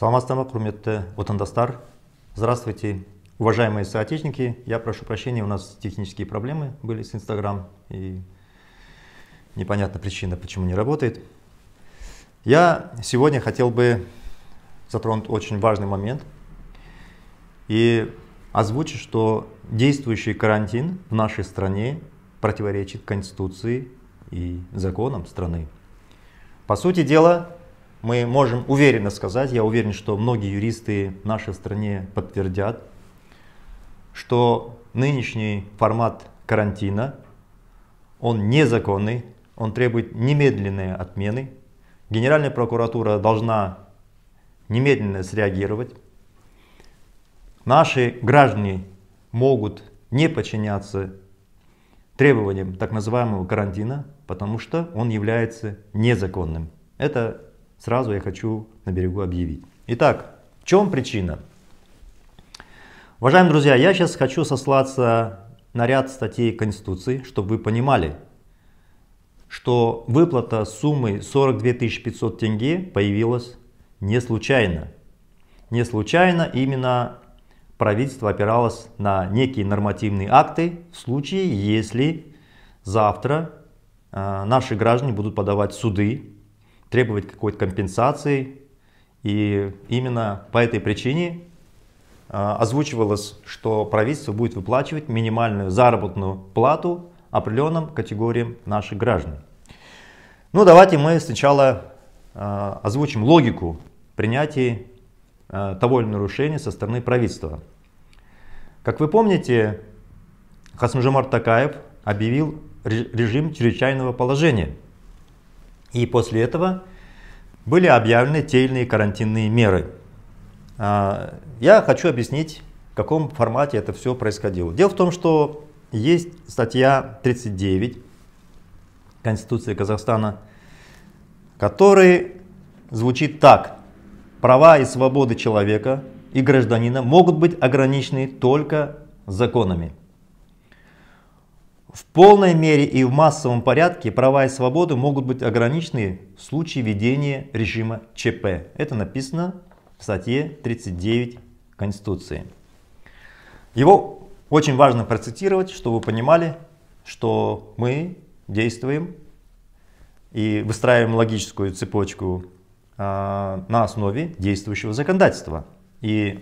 Саламатсыздар ма, құрметті отандастар. Здравствуйте, уважаемые соотечественники. Я прошу прощения, у нас технические проблемы были с Инстаграм. И непонятна причина, почему не работает. Я сегодня хотел бы затронуть очень важный момент и озвучить, что действующий карантин в нашей стране противоречит Конституции и законам страны. По сути дела, мы можем уверенно сказать, я уверен, что многие юристы в нашей стране подтвердят, что нынешний формат карантина, он незаконный, он требует немедленной отмены. Генеральная прокуратура должна немедленно среагировать. Наши граждане могут не подчиняться требованиям так называемого карантина, потому что он является незаконным. Это сразу я хочу на берегу объявить. Итак, в чем причина? Уважаемые друзья, я сейчас хочу сослаться на ряд статей Конституции, чтобы вы понимали, что выплата суммы 42 500 тенге появилась не случайно. Не случайно именно правительство опиралось на некие нормативные акты в случае, если завтра э, наши граждане будут подавать суды требовать какой-то компенсации. И именно по этой причине а, озвучивалось, что правительство будет выплачивать минимальную заработную плату определенным категориям наших граждан. Ну давайте мы сначала а, озвучим логику принятия а, того или нарушения со стороны правительства. Как вы помните, Хасмжимар Такаев объявил режим чрезвычайного положения – и после этого были объявлены те или иные карантинные меры. А, я хочу объяснить, в каком формате это все происходило. Дело в том, что есть статья 39 Конституции Казахстана, которая звучит так. Права и свободы человека и гражданина могут быть ограничены только законами. В полной мере и в массовом порядке права и свободы могут быть ограничены в случае ведения режима ЧП. Это написано в статье 39 Конституции. Его очень важно процитировать, чтобы вы понимали, что мы действуем и выстраиваем логическую цепочку а, на основе действующего законодательства. И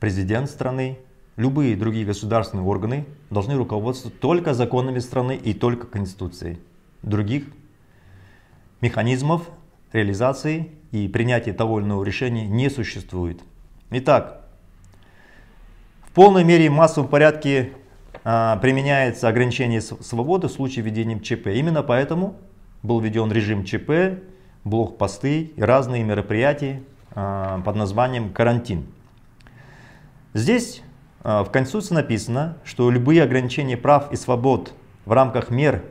президент страны, Любые другие государственные органы должны руководствоваться только законами страны и только Конституцией. Других механизмов реализации и принятия того или иного решения не существует. Итак, в полной мере и массовом порядке а, применяется ограничение свободы в случае введения ЧП. Именно поэтому был введен режим ЧП, блокпосты и разные мероприятия а, под названием карантин. Здесь а, в Конституции написано, что любые ограничения прав и свобод в рамках мер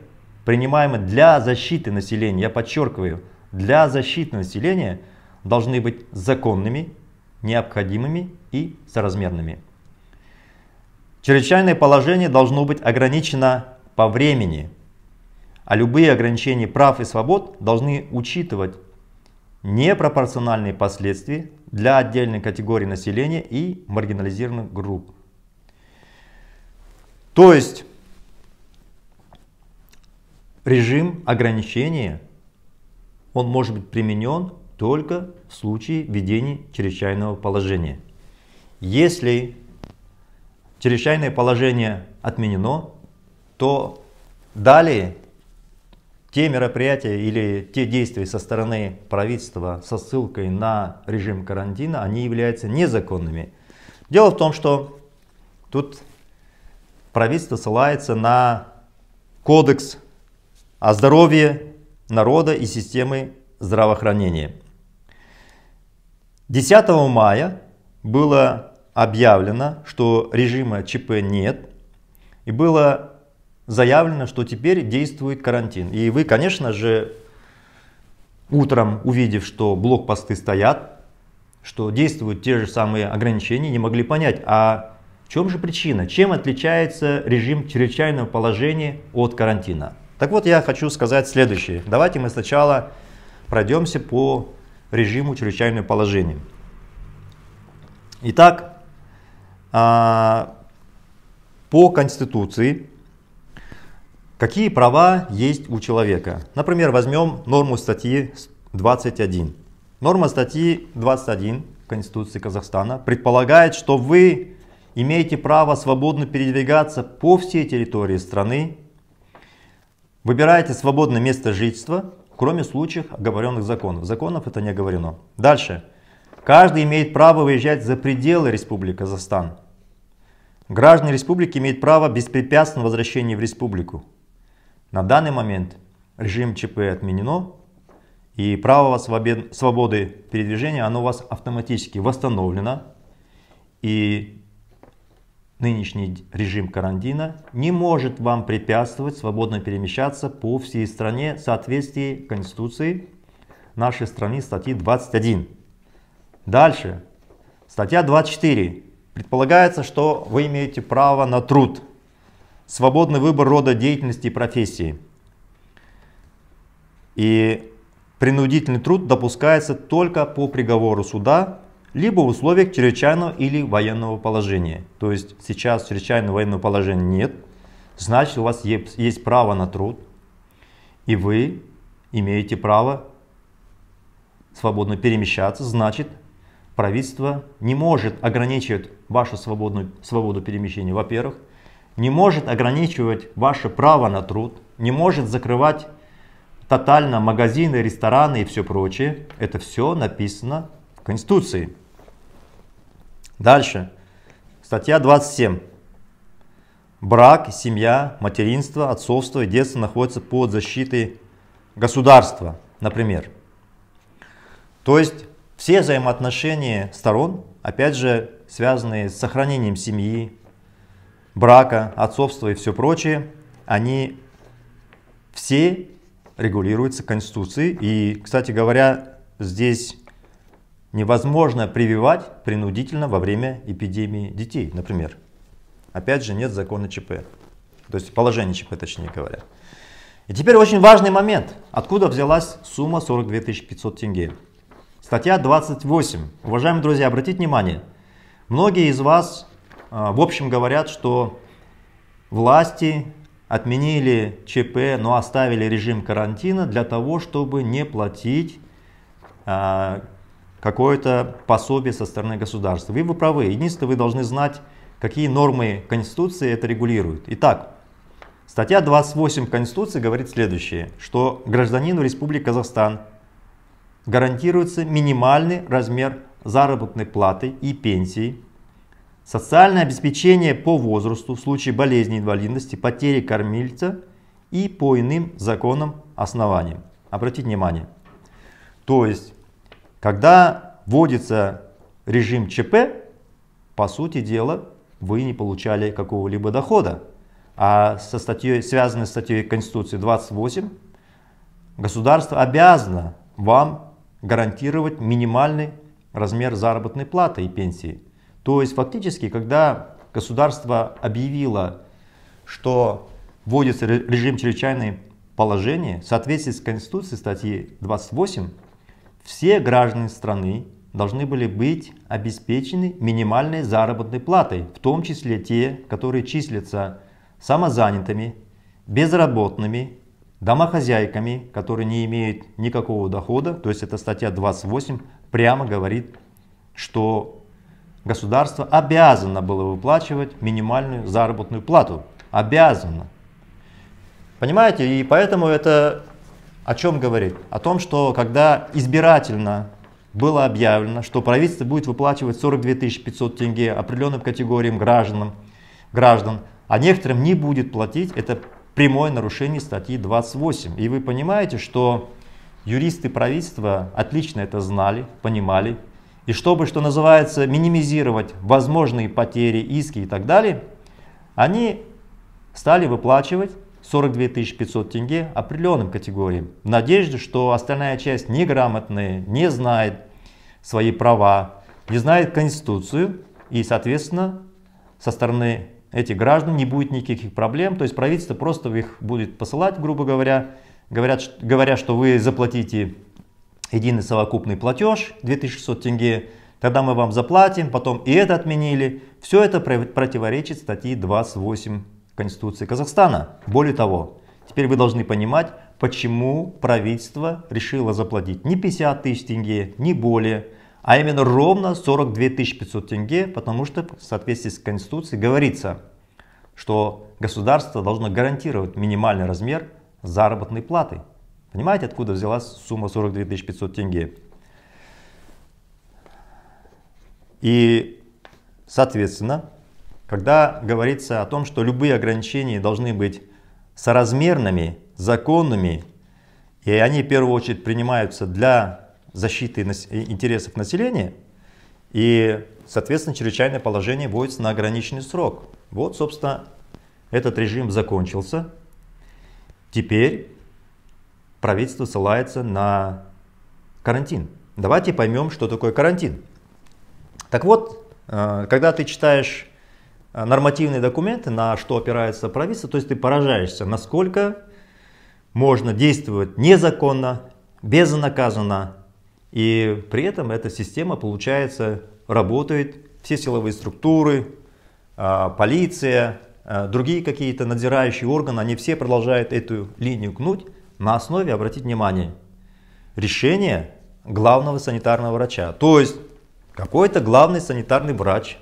принимаемых для защиты населения, я подчеркиваю, для защиты населения должны быть законными, необходимыми и соразмерными. Чрезвычайное положение должно быть ограничено по времени, а любые ограничения прав и свобод должны учитывать непропорциональные последствия для отдельной категории населения и маргинализированных групп. То есть режим ограничения, он может быть применен только в случае введения чрезвычайного положения. Если чрезвычайное положение отменено, то далее те мероприятия или те действия со стороны правительства со ссылкой на режим карантина, они являются незаконными. Дело в том, что тут правительство ссылается на Кодекс о здоровье народа и системы здравоохранения. 10 мая было объявлено, что режима ЧП нет, и было заявлено, что теперь действует карантин. И вы, конечно же, утром, увидев, что блокпосты стоят, что действуют те же самые ограничения, не могли понять, а чем же причина? Чем отличается режим чрезвычайного положения от карантина? Так вот, я хочу сказать следующее. Давайте мы сначала пройдемся по режиму чрезвычайного положения. Итак, а, по Конституции какие права есть у человека? Например, возьмем норму статьи 21. Норма статьи 21 Конституции Казахстана предполагает, что вы имеете право свободно передвигаться по всей территории страны, выбираете свободное место жительства, кроме случаев оговоренных законов. Законов это не оговорено. Дальше. Каждый имеет право выезжать за пределы Республики Казахстан. Граждане республики имеют право беспрепятственного возвращения в республику. На данный момент режим ЧП отменено, и право свободы передвижения, оно у вас автоматически восстановлено. И нынешний режим карантина не может вам препятствовать свободно перемещаться по всей стране в соответствии Конституции нашей страны статьи 21. Дальше. Статья 24. Предполагается, что вы имеете право на труд, свободный выбор рода деятельности и профессии. И принудительный труд допускается только по приговору суда либо в условиях чрезвычайного или военного положения. То есть сейчас чрезвычайного военного положения нет, значит у вас есть, есть право на труд, и вы имеете право свободно перемещаться, значит правительство не может ограничивать вашу свободную, свободу перемещения, во-первых, не может ограничивать ваше право на труд, не может закрывать тотально магазины, рестораны и все прочее. Это все написано в Конституции. Дальше. Статья 27. Брак, семья, материнство, отцовство и детство находятся под защитой государства, например. То есть все взаимоотношения сторон, опять же, связанные с сохранением семьи, брака, отцовства и все прочее, они все регулируются Конституцией. И, кстати говоря, здесь Невозможно прививать принудительно во время эпидемии детей, например. Опять же, нет закона ЧП. То есть положение ЧП, точнее говоря. И теперь очень важный момент. Откуда взялась сумма 42 500 тенге? Статья 28. Уважаемые друзья, обратите внимание. Многие из вас а, в общем говорят, что власти отменили ЧП, но оставили режим карантина для того, чтобы не платить а, какое-то пособие со стороны государства. Вы вы правы. Единственное, вы должны знать, какие нормы Конституции это регулируют. Итак, статья 28 Конституции говорит следующее, что гражданину Республики Казахстан гарантируется минимальный размер заработной платы и пенсии, социальное обеспечение по возрасту в случае болезни, инвалидности, потери кормильца и по иным законам основаниям. Обратите внимание. То есть когда вводится режим ЧП, по сути дела, вы не получали какого-либо дохода. А со статьей, связанной с статьей Конституции 28, государство обязано вам гарантировать минимальный размер заработной платы и пенсии. То есть фактически, когда государство объявило, что вводится режим чрезвычайного положения, в соответствии с Конституцией статьи 28, все граждане страны должны были быть обеспечены минимальной заработной платой, в том числе те, которые числятся самозанятыми, безработными, домохозяйками, которые не имеют никакого дохода, то есть эта статья 28 прямо говорит, что государство обязано было выплачивать минимальную заработную плату. Обязано. Понимаете, и поэтому это о чем говорит? О том, что когда избирательно было объявлено, что правительство будет выплачивать 42 500 тенге определенным категориям гражданам, граждан, а некоторым не будет платить, это прямое нарушение статьи 28. И вы понимаете, что юристы правительства отлично это знали, понимали, и чтобы, что называется, минимизировать возможные потери, иски и так далее, они стали выплачивать 42 500 тенге определенным категориям, в надежде, что остальная часть неграмотная, не знает свои права, не знает Конституцию, и, соответственно, со стороны этих граждан не будет никаких проблем, то есть правительство просто их будет посылать, грубо говоря, говорят, говоря, что вы заплатите единый совокупный платеж 2600 тенге, тогда мы вам заплатим, потом и это отменили. Все это противоречит статье 28 Конституции Казахстана. Более того, теперь вы должны понимать, почему правительство решило заплатить не 50 тысяч тенге, не более, а именно ровно 42 500 тенге, потому что в соответствии с Конституцией говорится, что государство должно гарантировать минимальный размер заработной платы. Понимаете, откуда взялась сумма 42 500 тенге? И, соответственно, когда говорится о том, что любые ограничения должны быть соразмерными, законными, и они в первую очередь принимаются для защиты интересов населения, и, соответственно, чрезвычайное положение вводится на ограниченный срок. Вот, собственно, этот режим закончился. Теперь правительство ссылается на карантин. Давайте поймем, что такое карантин. Так вот, э, когда ты читаешь Э, нормативные документы, на что опирается правительство, то есть ты поражаешься, насколько можно действовать незаконно, безнаказанно, и при этом эта система, получается, работает, все силовые структуры, э, полиция, э, другие какие-то надзирающие органы, они все продолжают эту линию гнуть на основе, обратить внимание, решения главного санитарного врача. То есть какой-то главный санитарный врач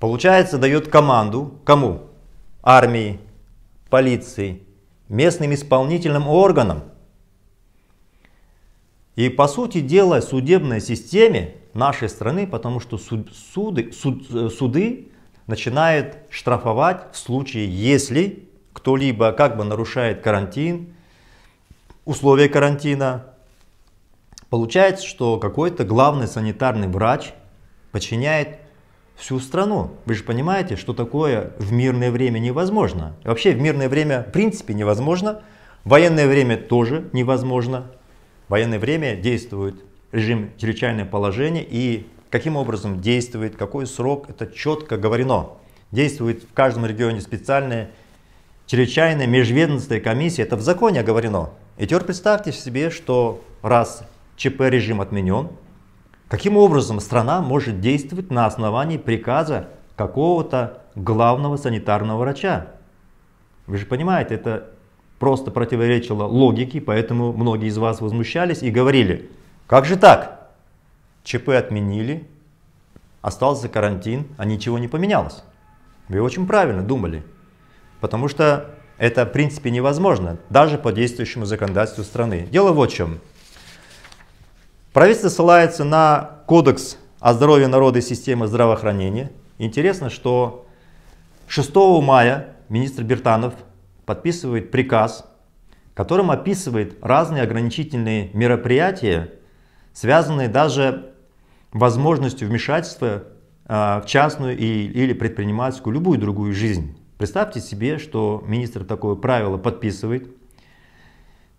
Получается, дает команду кому? Армии, полиции, местным исполнительным органам. И по сути дела судебной системе нашей страны, потому что суд, суды, суд, э, суды начинают штрафовать в случае, если кто-либо как бы нарушает карантин, условия карантина. Получается, что какой-то главный санитарный врач подчиняет всю страну. Вы же понимаете, что такое в мирное время невозможно. И вообще в мирное время в принципе невозможно. В военное время тоже невозможно. В военное время действует режим чрезвычайного положения и каким образом действует, какой срок, это четко говорено. Действует в каждом регионе специальная чрезвычайная межведомственная комиссия, это в законе оговорено. И теперь представьте себе, что раз ЧП режим отменен, Каким образом страна может действовать на основании приказа какого-то главного санитарного врача? Вы же понимаете, это просто противоречило логике, поэтому многие из вас возмущались и говорили, как же так? ЧП отменили, остался карантин, а ничего не поменялось. Вы очень правильно думали, потому что это в принципе невозможно, даже по действующему законодательству страны. Дело вот в чем. Правительство ссылается на Кодекс о здоровье народа и системы здравоохранения. Интересно, что 6 мая министр Бертанов подписывает приказ, которым описывает разные ограничительные мероприятия, связанные даже возможностью вмешательства а, в частную или предпринимательскую, любую другую жизнь. Представьте себе, что министр такое правило подписывает,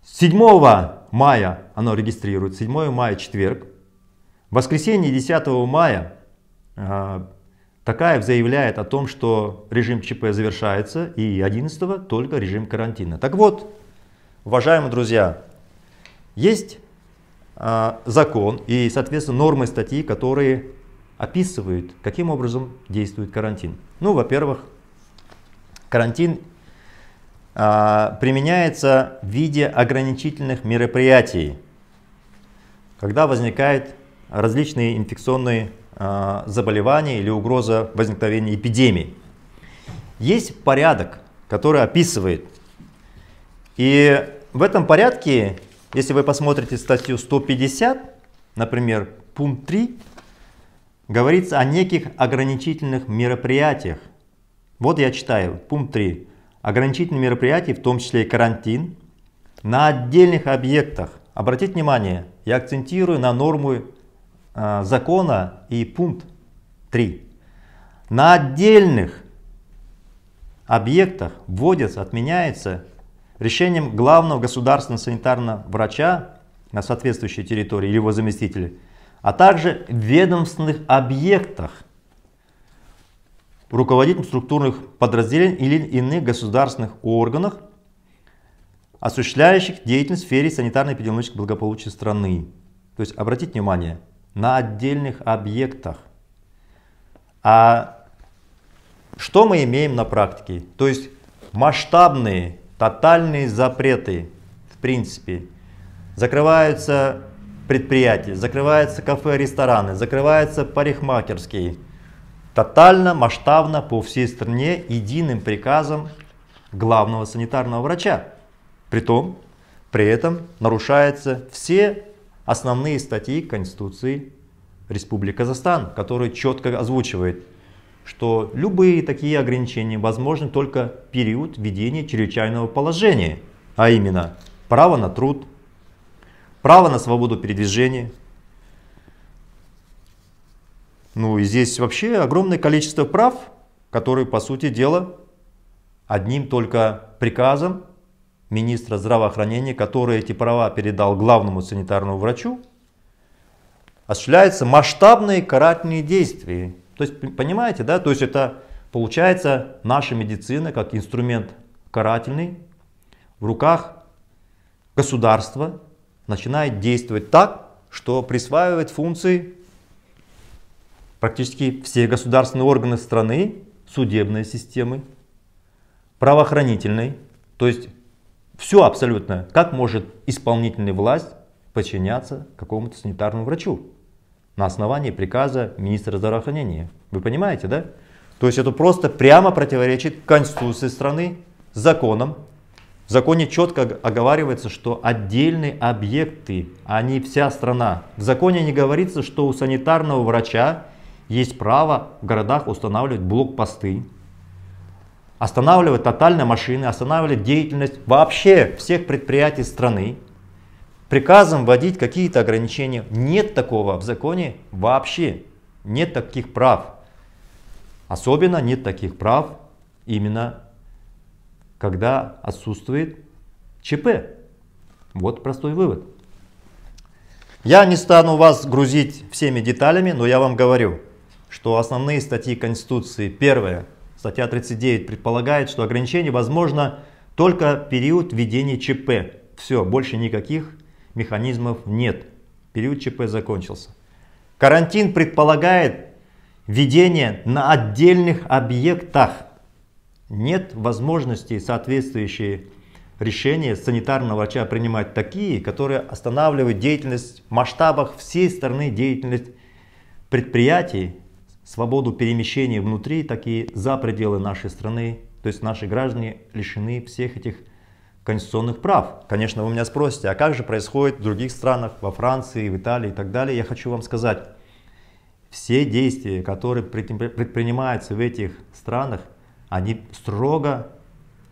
7 мая оно регистрирует, 7 мая четверг. В воскресенье 10 мая э, Такаев заявляет о том, что режим ЧП завершается, и 11 только режим карантина. Так вот, уважаемые друзья, есть э, закон и, соответственно, нормы статьи, которые описывают, каким образом действует карантин. Ну, во-первых, карантин а, применяется в виде ограничительных мероприятий, когда возникают различные инфекционные а, заболевания или угроза возникновения эпидемии. Есть порядок, который описывает. И в этом порядке, если вы посмотрите статью 150, например, пункт 3, говорится о неких ограничительных мероприятиях. Вот я читаю, пункт 3 ограничительные мероприятия, в том числе и карантин, на отдельных объектах. Обратите внимание, я акцентирую на норму э, закона и пункт 3. На отдельных объектах вводится, отменяется решением главного государственного санитарного врача на соответствующей территории или его заместителя, а также в ведомственных объектах – руководителем структурных подразделений или иных государственных органах, осуществляющих деятельность в сфере санитарно-эпидемиологического благополучия страны. То есть обратите внимание на отдельных объектах. А что мы имеем на практике? То есть масштабные, тотальные запреты, в принципе, закрываются предприятия, закрываются кафе, рестораны, закрываются парикмахерские – тотально, масштабно по всей стране единым приказом главного санитарного врача. при том, при этом нарушаются все основные статьи Конституции Республики Казахстан, которые четко озвучивает, что любые такие ограничения возможны только в период введения чрезвычайного положения, а именно право на труд, право на свободу передвижения, ну и здесь вообще огромное количество прав, которые, по сути дела, одним только приказом министра здравоохранения, который эти права передал главному санитарному врачу, осуществляются масштабные карательные действия. То есть, понимаете, да, то есть это получается наша медицина как инструмент карательный в руках государства начинает действовать так, что присваивает функции практически все государственные органы страны, судебной системы, правоохранительной, то есть все абсолютно, как может исполнительная власть подчиняться какому-то санитарному врачу на основании приказа министра здравоохранения. Вы понимаете, да? То есть это просто прямо противоречит конституции страны, законам. В законе четко оговаривается, что отдельные объекты, а не вся страна. В законе не говорится, что у санитарного врача есть право в городах устанавливать блокпосты, останавливать тотально машины, останавливать деятельность вообще всех предприятий страны, приказом вводить какие-то ограничения. Нет такого в законе вообще. Нет таких прав. Особенно нет таких прав именно когда отсутствует ЧП. Вот простой вывод. Я не стану вас грузить всеми деталями, но я вам говорю, что основные статьи Конституции, первая статья 39 предполагает, что ограничение возможно только период введения ЧП. Все, больше никаких механизмов нет. Период ЧП закончился. Карантин предполагает введение на отдельных объектах. Нет возможности соответствующие решения санитарного врача принимать такие, которые останавливают деятельность в масштабах всей страны, деятельность предприятий свободу перемещения внутри, так и за пределы нашей страны. То есть наши граждане лишены всех этих конституционных прав. Конечно, вы меня спросите, а как же происходит в других странах, во Франции, в Италии и так далее. Я хочу вам сказать, все действия, которые предпринимаются в этих странах, они строго,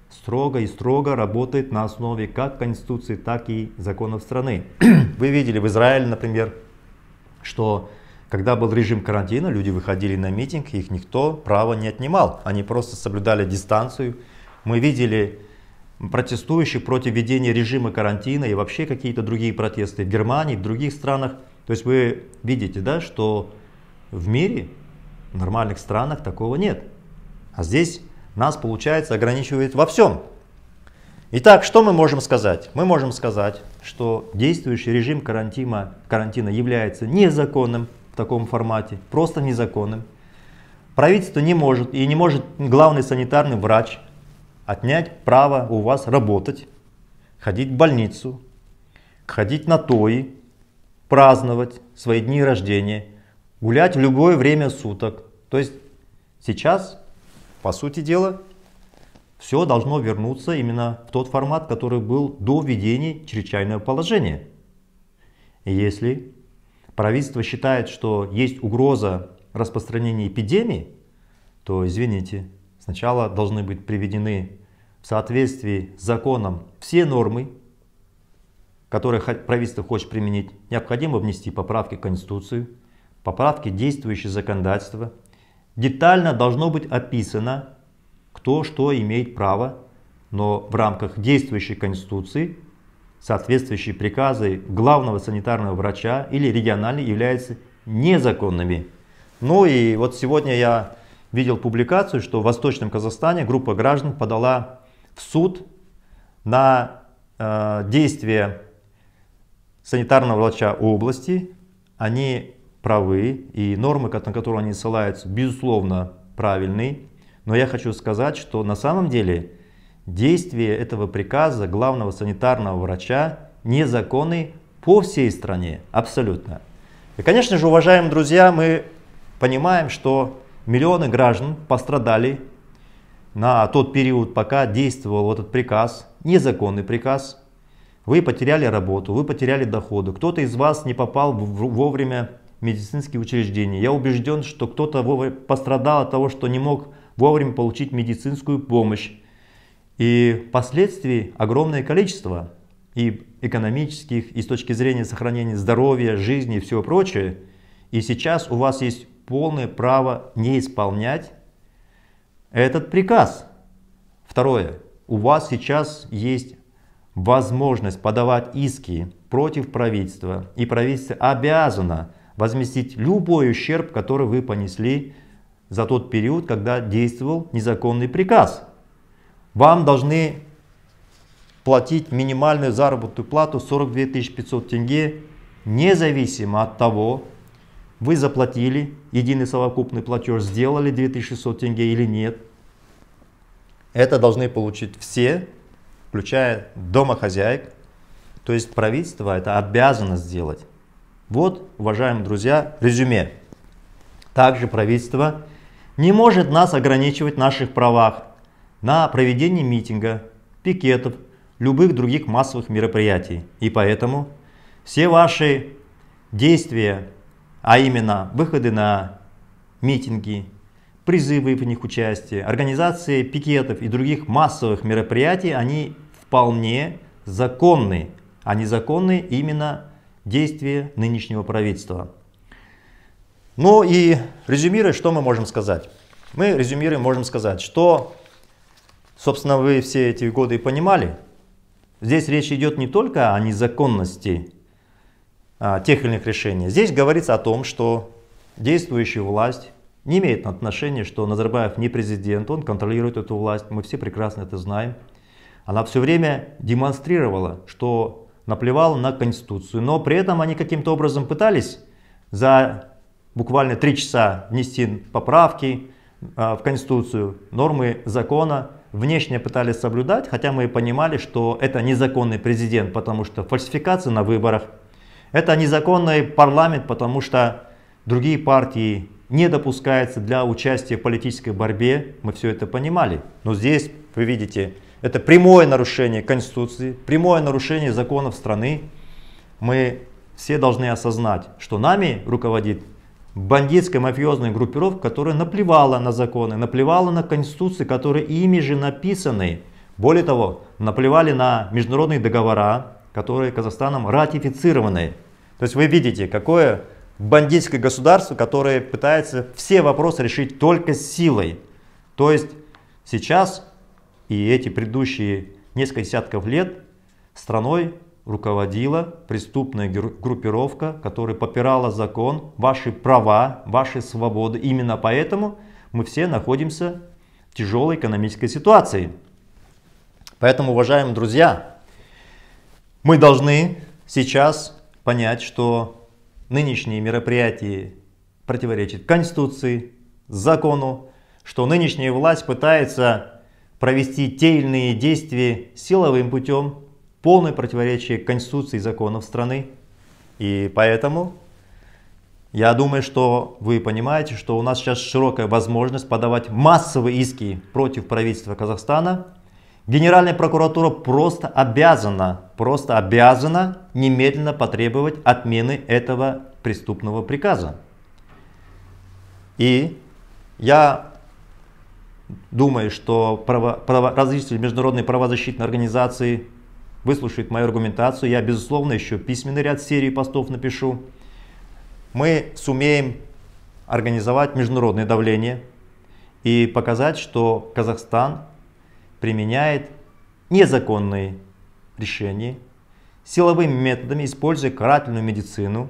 строго и строго работают на основе как Конституции, так и законов страны. Вы видели в Израиле, например, что когда был режим карантина, люди выходили на митинг, их никто права не отнимал. Они просто соблюдали дистанцию. Мы видели протестующих против введения режима карантина и вообще какие-то другие протесты в Германии, в других странах. То есть вы видите, да, что в мире, в нормальных странах такого нет. А здесь нас, получается, ограничивает во всем. Итак, что мы можем сказать? Мы можем сказать, что действующий режим карантина, карантина является незаконным, таком формате, просто незаконным. Правительство не может и не может главный санитарный врач отнять право у вас работать, ходить в больницу, ходить на ТОИ, праздновать свои дни рождения, гулять в любое время суток. То есть сейчас, по сути дела, все должно вернуться именно в тот формат, который был до введения чрезвычайного положения. Если правительство считает, что есть угроза распространения эпидемии, то, извините, сначала должны быть приведены в соответствии с законом все нормы, которые правительство хочет применить. Необходимо внести поправки в Конституцию, поправки в действующее законодательство. Детально должно быть описано, кто что имеет право, но в рамках действующей Конституции соответствующие приказы главного санитарного врача или региональный являются незаконными. Ну и вот сегодня я видел публикацию, что в Восточном Казахстане группа граждан подала в суд на э, действия санитарного врача области. Они правы, и нормы, на которые они ссылаются, безусловно, правильные. Но я хочу сказать, что на самом деле действие этого приказа главного санитарного врача незаконный по всей стране, абсолютно. И, конечно же, уважаемые друзья, мы понимаем, что миллионы граждан пострадали на тот период, пока действовал этот приказ, незаконный приказ. Вы потеряли работу, вы потеряли доходы, кто-то из вас не попал вовремя в медицинские учреждения. Я убежден, что кто-то пострадал от того, что не мог вовремя получить медицинскую помощь и последствий огромное количество, и экономических, и с точки зрения сохранения здоровья, жизни и всего прочее. И сейчас у вас есть полное право не исполнять этот приказ. Второе. У вас сейчас есть возможность подавать иски против правительства, и правительство обязано возместить любой ущерб, который вы понесли за тот период, когда действовал незаконный приказ вам должны платить минимальную заработную плату 42 500 тенге, независимо от того, вы заплатили, единый совокупный платеж сделали 2600 тенге или нет. Это должны получить все, включая домохозяек. То есть правительство это обязано сделать. Вот, уважаемые друзья, резюме. Также правительство не может нас ограничивать в наших правах на проведение митинга, пикетов, любых других массовых мероприятий. И поэтому все ваши действия, а именно выходы на митинги, призывы в них участие, организации пикетов и других массовых мероприятий, они вполне законны, а незаконны именно действия нынешнего правительства. Ну и резюмируя, что мы можем сказать? Мы резюмируем, можем сказать, что Собственно, вы все эти годы и понимали. Здесь речь идет не только о незаконности а, тех или иных решений. Здесь говорится о том, что действующая власть не имеет отношения, что Назарбаев не президент, он контролирует эту власть, мы все прекрасно это знаем. Она все время демонстрировала, что наплевала на Конституцию, но при этом они каким-то образом пытались за буквально три часа внести поправки а, в Конституцию, нормы закона, внешне пытались соблюдать, хотя мы понимали, что это незаконный президент, потому что фальсификация на выборах, это незаконный парламент, потому что другие партии не допускаются для участия в политической борьбе, мы все это понимали. Но здесь, вы видите, это прямое нарушение Конституции, прямое нарушение законов страны. Мы все должны осознать, что нами руководит бандитская мафиозная группировка, которая наплевала на законы, наплевала на конституции, которые ими же написаны. Более того, наплевали на международные договора, которые Казахстаном ратифицированы. То есть вы видите, какое бандитское государство, которое пытается все вопросы решить только силой. То есть сейчас и эти предыдущие несколько десятков лет страной руководила преступная группировка, которая попирала закон, ваши права, ваши свободы. Именно поэтому мы все находимся в тяжелой экономической ситуации. Поэтому, уважаемые друзья, мы должны сейчас понять, что нынешние мероприятия противоречат Конституции, закону, что нынешняя власть пытается провести те или иные действия силовым путем, полное противоречие Конституции и законов страны. И поэтому я думаю, что вы понимаете, что у нас сейчас широкая возможность подавать массовые иски против правительства Казахстана. Генеральная прокуратура просто обязана, просто обязана немедленно потребовать отмены этого преступного приказа. И я думаю, что право, право, различные международные правозащитные организации выслушает мою аргументацию. Я, безусловно, еще письменный ряд серии постов напишу. Мы сумеем организовать международное давление и показать, что Казахстан применяет незаконные решения, силовыми методами, используя карательную медицину,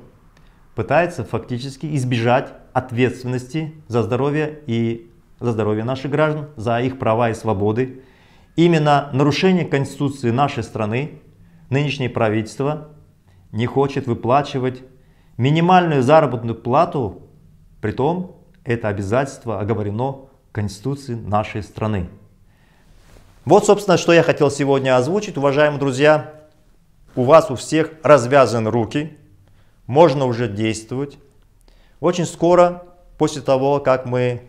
пытается фактически избежать ответственности за здоровье и за здоровье наших граждан, за их права и свободы, Именно нарушение Конституции нашей страны нынешнее правительство не хочет выплачивать минимальную заработную плату, при том это обязательство оговорено конституцией нашей страны. Вот, собственно, что я хотел сегодня озвучить. Уважаемые друзья, у вас у всех развязаны руки, можно уже действовать. Очень скоро, после того, как мы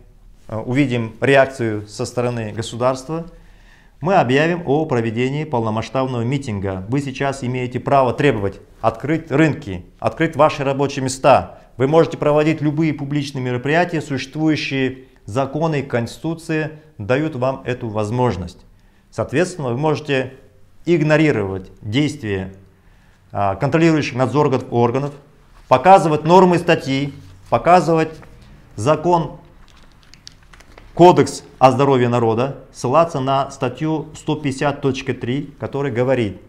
э, увидим реакцию со стороны государства, мы объявим о проведении полномасштабного митинга. Вы сейчас имеете право требовать открыть рынки, открыть ваши рабочие места. Вы можете проводить любые публичные мероприятия, существующие законы и конституции дают вам эту возможность. Соответственно, вы можете игнорировать действия а, контролирующих надзорных органов, показывать нормы статьи, показывать закон Кодекс о здоровье народа ссылаться на статью 150.3, которая говорит,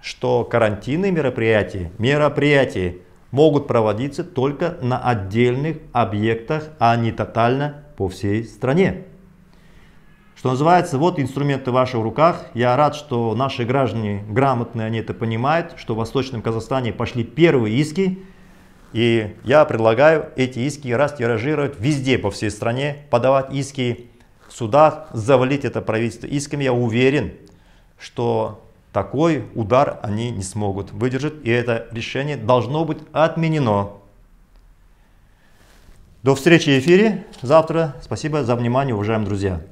что карантинные мероприятия, мероприятия могут проводиться только на отдельных объектах, а не тотально по всей стране. Что называется, вот инструменты в ваших руках. Я рад, что наши граждане грамотные, они это понимают, что в Восточном Казахстане пошли первые иски и я предлагаю эти иски растиражировать везде по всей стране, подавать иски в судах, завалить это правительство исками. Я уверен, что такой удар они не смогут выдержать, и это решение должно быть отменено. До встречи в эфире завтра. Спасибо за внимание, уважаемые друзья.